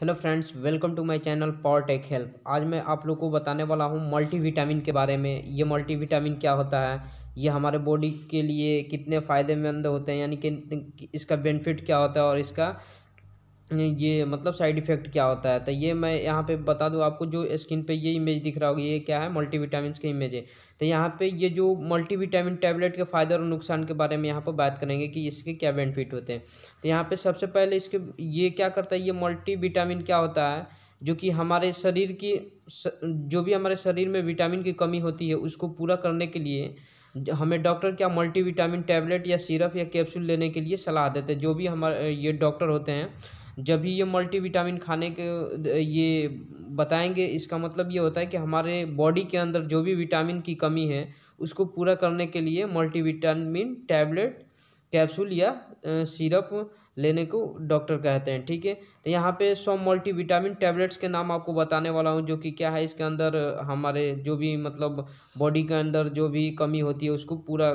hello friends welcome to my channel Paul tech help आज मैं आप लोग को बताने वाला हूँ मल्टीविटामिन के बारे में ये मल्टीविटामिन क्या होता है ये हमारे बॉडी के लिए कितने फ़ायदेमंद होते हैं यानी कि इसका बेनिफिट क्या होता है और इसका ये मतलब साइड इफ़ेक्ट क्या होता है तो ये मैं यहाँ पे बता दूँ आपको जो स्किन पे ये इमेज दिख रहा होगा ये क्या है मल्टीविटामिन की इमेज है तो यहाँ पे ये जो मल्टीविटामिन टैबलेट के फ़ायदे और नुकसान के बारे में यहाँ पर बात करेंगे कि इसके क्या बेनिफिट होते हैं तो यहाँ पर सबसे पहले इसके ये क्या करता है ये विटामिन क्या होता है जो कि हमारे शरीर की जो भी हमारे शरीर में विटामिन की कमी होती है उसको पूरा करने के लिए हमें डॉक्टर क्या मल्टीविटामिन टैबलेट या सिरप या कैप्सूल लेने के लिए सलाह देते हैं जो भी हमारे ये डॉक्टर होते हैं जब भी ये मल्टीविटामिन खाने के ये बताएंगे इसका मतलब ये होता है कि हमारे बॉडी के अंदर जो भी विटामिन की कमी है उसको पूरा करने के लिए मल्टीविटामिन टैबलेट कैप्सूल या सिरप लेने को डॉक्टर कहते हैं ठीक है तो यहाँ पे सौ मल्टीविटामिन टैबलेट्स के नाम आपको बताने वाला हूँ जो कि क्या है इसके अंदर हमारे जो भी मतलब बॉडी के अंदर जो भी कमी होती है उसको पूरा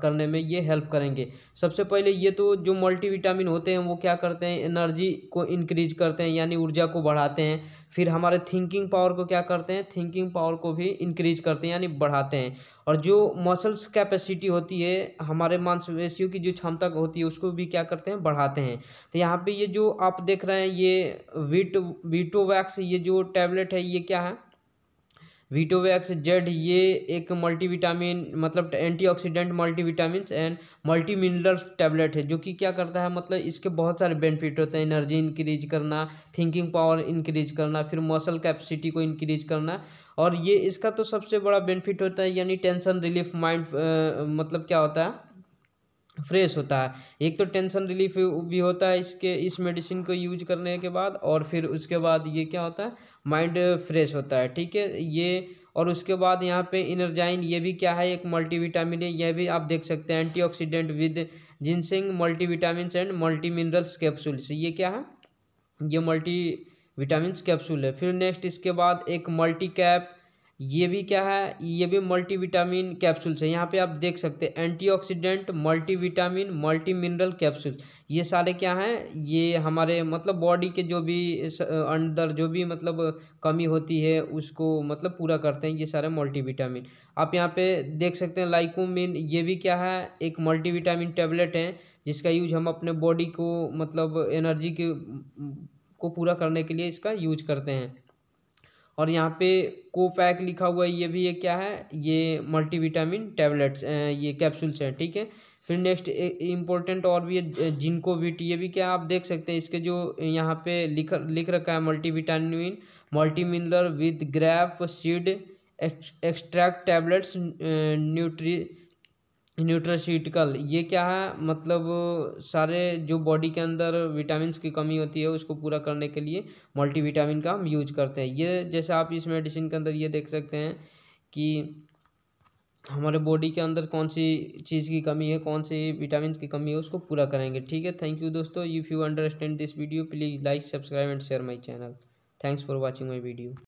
करने में ये हेल्प करेंगे सबसे पहले ये तो जो मल्टीविटामिन होते हैं वो क्या करते हैं एनर्जी को इंक्रीज करते हैं यानी ऊर्जा को बढ़ाते हैं फिर हमारे थिंकिंग पावर को क्या करते हैं थिंकिंग पावर को भी इंक्रीज करते हैं यानी बढ़ाते हैं और जो मसल्स कैपेसिटी होती है हमारे मांसपेशियों की जो क्षमता होती है उसको भी क्या करते हैं बढ़ाते हैं तो यहाँ पर ये जो आप देख रहे हैं ये वीट वीटोवैक्स ये जो टैबलेट है ये क्या है वीटोवैक्स जेड ये एक मल्टीविटामिन मतलब antioxidant multivitamin and multi minerals tablet है जो कि क्या करता है मतलब इसके बहुत सारे बेनिफिट होते हैं एनर्जी इंक्रीज करना थिंकिंग पावर इंक्रीज करना फिर मसल कैपेसिटी को इंक्रीज करना और ये इसका तो सबसे बड़ा बेनिफिट होता है यानी टेंशन रिलीफ माइंड मतलब क्या होता है फ्रेश होता है एक तो टेंशन रिलीफ भी होता है इसके इस मेडिसिन को यूज करने के बाद और फिर उसके बाद ये क्या होता है माइंड फ्रेश होता है ठीक है ये और उसके बाद यहाँ पे इनर्जाइन ये भी क्या है एक मल्टीविटामिन है यह भी आप देख सकते हैं antioxidant with ginseng multivitamin and multi minerals capsules ये क्या है ये मल्टी विटामिन कैप्सूल है फिर नेक्स्ट इसके बाद एक मल्टी कैप ये भी क्या है ये भी मल्टीविटामिन कैप्सूल्स है यहाँ पे आप देख सकते हैं antioxidant multivitamin multi mineral capsules ये सारे क्या हैं ये हमारे मतलब बॉडी के जो भी अंदर जो भी मतलब कमी होती है उसको मतलब पूरा करते हैं ये सारे मल्टीविटामिन आप यहाँ पे देख सकते हैं लाइकोमिन ये भी क्या है एक मल्टीविटामिन टेबलेट है जिसका यूज हम अपने बॉडी को मतलब एनर्जी के को पूरा करने के लिए इसका यूज करते हैं और यहाँ पे कोपैक लिखा हुआ है ये भी ये क्या है ये मल्टीविटामिन टैबलेट्स ये कैप्सूल्स हैं ठीक है फिर नेक्स्ट इम्पोर्टेंट और भी जिनको विट ये भी क्या आप देख सकते हैं इसके जो यहाँ पे लिख लिख रखा है multivitamin multi mineral with grape seed extract tablets nutri nutraceutical ये क्या है मतलब सारे जो बॉडी के अंदर विटामिन की कमी होती है उसको पूरा करने के लिए मल्टीविटामिन का हम यूज करते हैं ये जैसे आप इस मेडिसिन के अंदर ये देख सकते हैं कि हमारे बॉडी के अंदर कौन सी चीज़ की कमी है कौन सी विटामिन की कमी है उसको पूरा करेंगे ठीक है थैंक यू दोस्तों if you understand this video please like subscribe and share my channel thanks for watching my video